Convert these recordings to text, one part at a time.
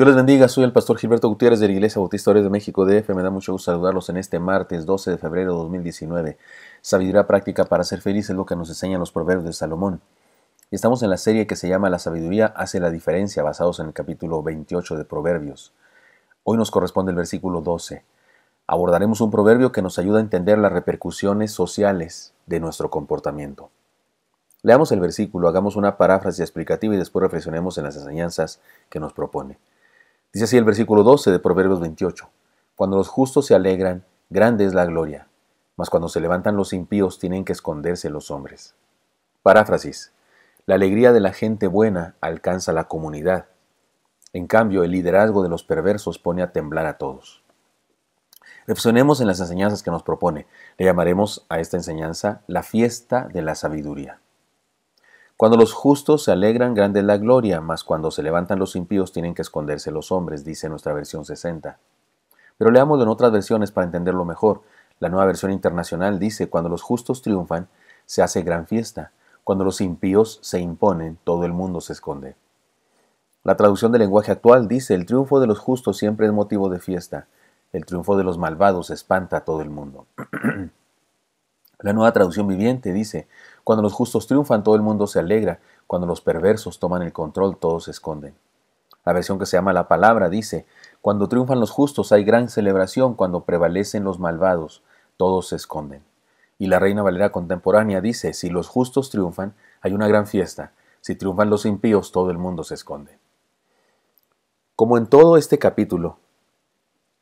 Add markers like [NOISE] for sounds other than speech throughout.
Dios les bendiga, soy el pastor Gilberto Gutiérrez de la Iglesia Bautista Ores de México DF. Me da mucho gusto saludarlos en este martes 12 de febrero de 2019. Sabiduría práctica para ser feliz es lo que nos enseñan los proverbios de Salomón. Estamos en la serie que se llama La sabiduría hace la diferencia, basados en el capítulo 28 de Proverbios. Hoy nos corresponde el versículo 12. Abordaremos un proverbio que nos ayuda a entender las repercusiones sociales de nuestro comportamiento. Leamos el versículo, hagamos una paráfrasis explicativa y después reflexionemos en las enseñanzas que nos propone. Dice así el versículo 12 de Proverbios 28. Cuando los justos se alegran, grande es la gloria, mas cuando se levantan los impíos tienen que esconderse los hombres. Paráfrasis. La alegría de la gente buena alcanza la comunidad. En cambio, el liderazgo de los perversos pone a temblar a todos. Reflexionemos en las enseñanzas que nos propone. Le llamaremos a esta enseñanza la fiesta de la sabiduría. Cuando los justos se alegran, grande es la gloria, mas cuando se levantan los impíos tienen que esconderse los hombres, dice nuestra versión 60. Pero leamos en otras versiones para entenderlo mejor. La nueva versión internacional dice, cuando los justos triunfan, se hace gran fiesta. Cuando los impíos se imponen, todo el mundo se esconde. La traducción del lenguaje actual dice, el triunfo de los justos siempre es motivo de fiesta. El triunfo de los malvados espanta a todo el mundo. [CLEARS THROAT] La nueva traducción viviente dice, cuando los justos triunfan, todo el mundo se alegra. Cuando los perversos toman el control, todos se esconden. La versión que se llama La Palabra dice, Cuando triunfan los justos hay gran celebración, cuando prevalecen los malvados, todos se esconden. Y la Reina Valera contemporánea dice, Si los justos triunfan, hay una gran fiesta. Si triunfan los impíos, todo el mundo se esconde. Como en todo este capítulo,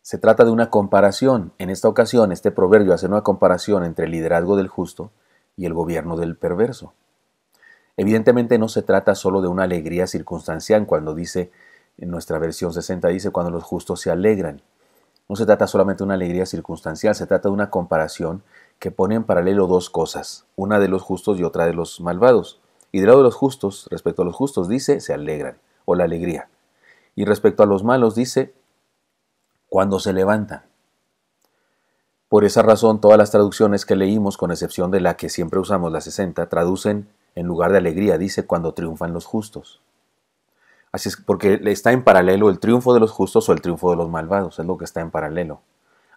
se trata de una comparación. En esta ocasión, este proverbio hace una comparación entre el liderazgo del justo y el gobierno del perverso. Evidentemente no se trata solo de una alegría circunstancial cuando dice, en nuestra versión 60 dice, cuando los justos se alegran. No se trata solamente de una alegría circunstancial, se trata de una comparación que pone en paralelo dos cosas, una de los justos y otra de los malvados. Y del lado de los justos, respecto a los justos, dice, se alegran, o la alegría. Y respecto a los malos, dice, cuando se levantan. Por esa razón, todas las traducciones que leímos, con excepción de la que siempre usamos, la 60, traducen en lugar de alegría, dice, cuando triunfan los justos. Así es porque está en paralelo el triunfo de los justos o el triunfo de los malvados, es lo que está en paralelo.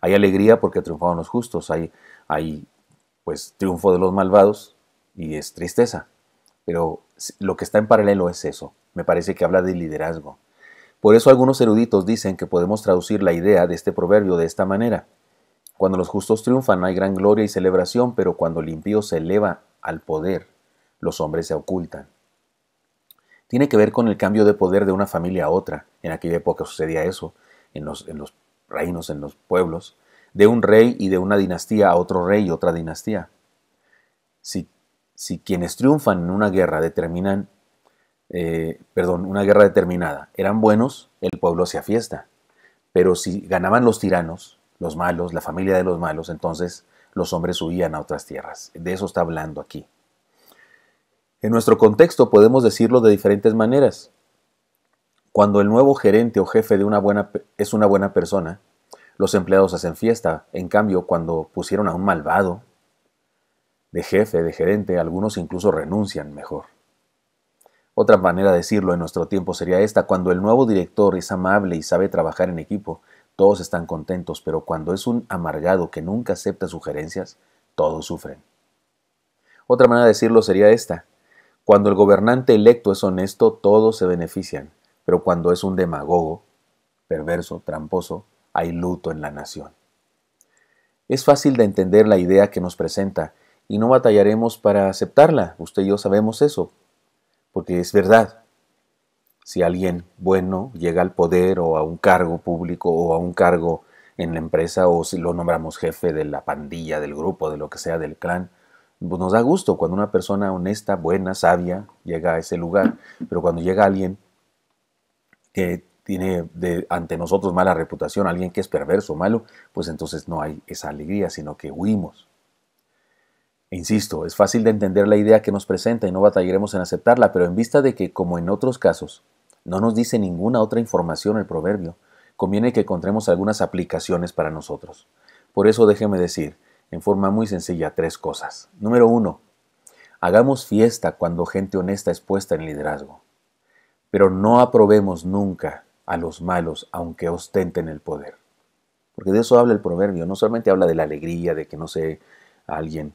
Hay alegría porque triunfaron los justos, hay, hay pues triunfo de los malvados y es tristeza. Pero lo que está en paralelo es eso, me parece que habla de liderazgo. Por eso algunos eruditos dicen que podemos traducir la idea de este proverbio de esta manera. Cuando los justos triunfan hay gran gloria y celebración, pero cuando el impío se eleva al poder, los hombres se ocultan. Tiene que ver con el cambio de poder de una familia a otra. En aquella época sucedía eso, en los, reinos, en los pueblos, de un rey y de una dinastía a otro rey y otra dinastía. Si, quienes triunfan en una guerra determinan, eh, perdón, una guerra determinada, eran buenos, el pueblo hacía fiesta. Pero si ganaban los tiranos, los malos, la familia de los malos, entonces los hombres huían a otras tierras. De eso está hablando aquí. En nuestro contexto podemos decirlo de diferentes maneras. Cuando el nuevo gerente o jefe de una buena, es una buena persona, los empleados hacen fiesta. En cambio, cuando pusieron a un malvado de jefe, de gerente, algunos incluso renuncian mejor. Otra manera de decirlo en nuestro tiempo sería esta, cuando el nuevo director es amable y sabe trabajar en equipo, todos están contentos, pero cuando es un amargado que nunca acepta sugerencias, todos sufren. Otra manera de decirlo sería esta. Cuando el gobernante electo es honesto, todos se benefician, pero cuando es un demagogo, perverso, tramposo, hay luto en la nación. Es fácil de entender la idea que nos presenta y no batallaremos para aceptarla, usted y yo sabemos eso, porque es verdad si alguien bueno llega al poder o a un cargo público o a un cargo en la empresa o si lo nombramos jefe de la pandilla, del grupo, de lo que sea, del clan, pues nos da gusto cuando una persona honesta, buena, sabia llega a ese lugar, pero cuando llega alguien que tiene ante nosotros mala reputación, alguien que es perverso, malo, pues entonces no hay esa alegría, sino que huimos. insisto, es fácil de entender la idea que nos presenta y no batallaremos en aceptarla, pero en vista de que, como en otros casos, no nos dice ninguna otra información el proverbio. Conviene que encontremos algunas aplicaciones para nosotros. Por eso déjeme decir, en forma muy sencilla, tres cosas. Número uno, hagamos fiesta cuando gente honesta es puesta en liderazgo. Pero no aprobemos nunca a los malos aunque ostenten el poder. Porque de eso habla el proverbio. No solamente habla de la alegría, de que no sé, a alguien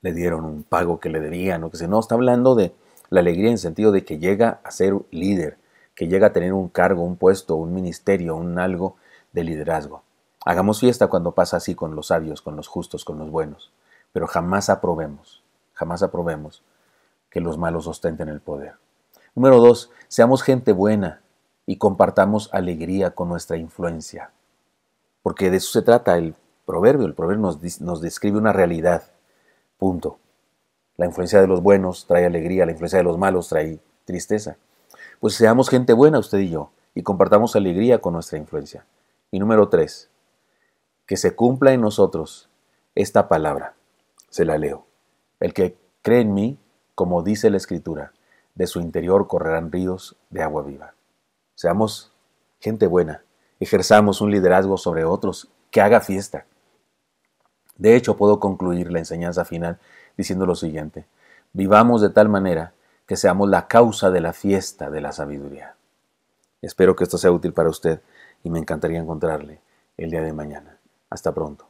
le dieron un pago que le debían o que se no, está hablando de, la alegría en sentido de que llega a ser líder, que llega a tener un cargo, un puesto, un ministerio, un algo de liderazgo. Hagamos fiesta cuando pasa así con los sabios, con los justos, con los buenos, pero jamás aprobemos, jamás aprobemos que los malos ostenten el poder. Número dos, seamos gente buena y compartamos alegría con nuestra influencia, porque de eso se trata el proverbio. El proverbio nos, nos describe una realidad. Punto. La influencia de los buenos trae alegría, la influencia de los malos trae tristeza. Pues seamos gente buena usted y yo y compartamos alegría con nuestra influencia. Y número tres, que se cumpla en nosotros esta palabra. Se la leo. El que cree en mí, como dice la Escritura, de su interior correrán ríos de agua viva. Seamos gente buena, ejerzamos un liderazgo sobre otros, que haga fiesta. De hecho, puedo concluir la enseñanza final diciendo lo siguiente, vivamos de tal manera que seamos la causa de la fiesta de la sabiduría. Espero que esto sea útil para usted y me encantaría encontrarle el día de mañana. Hasta pronto.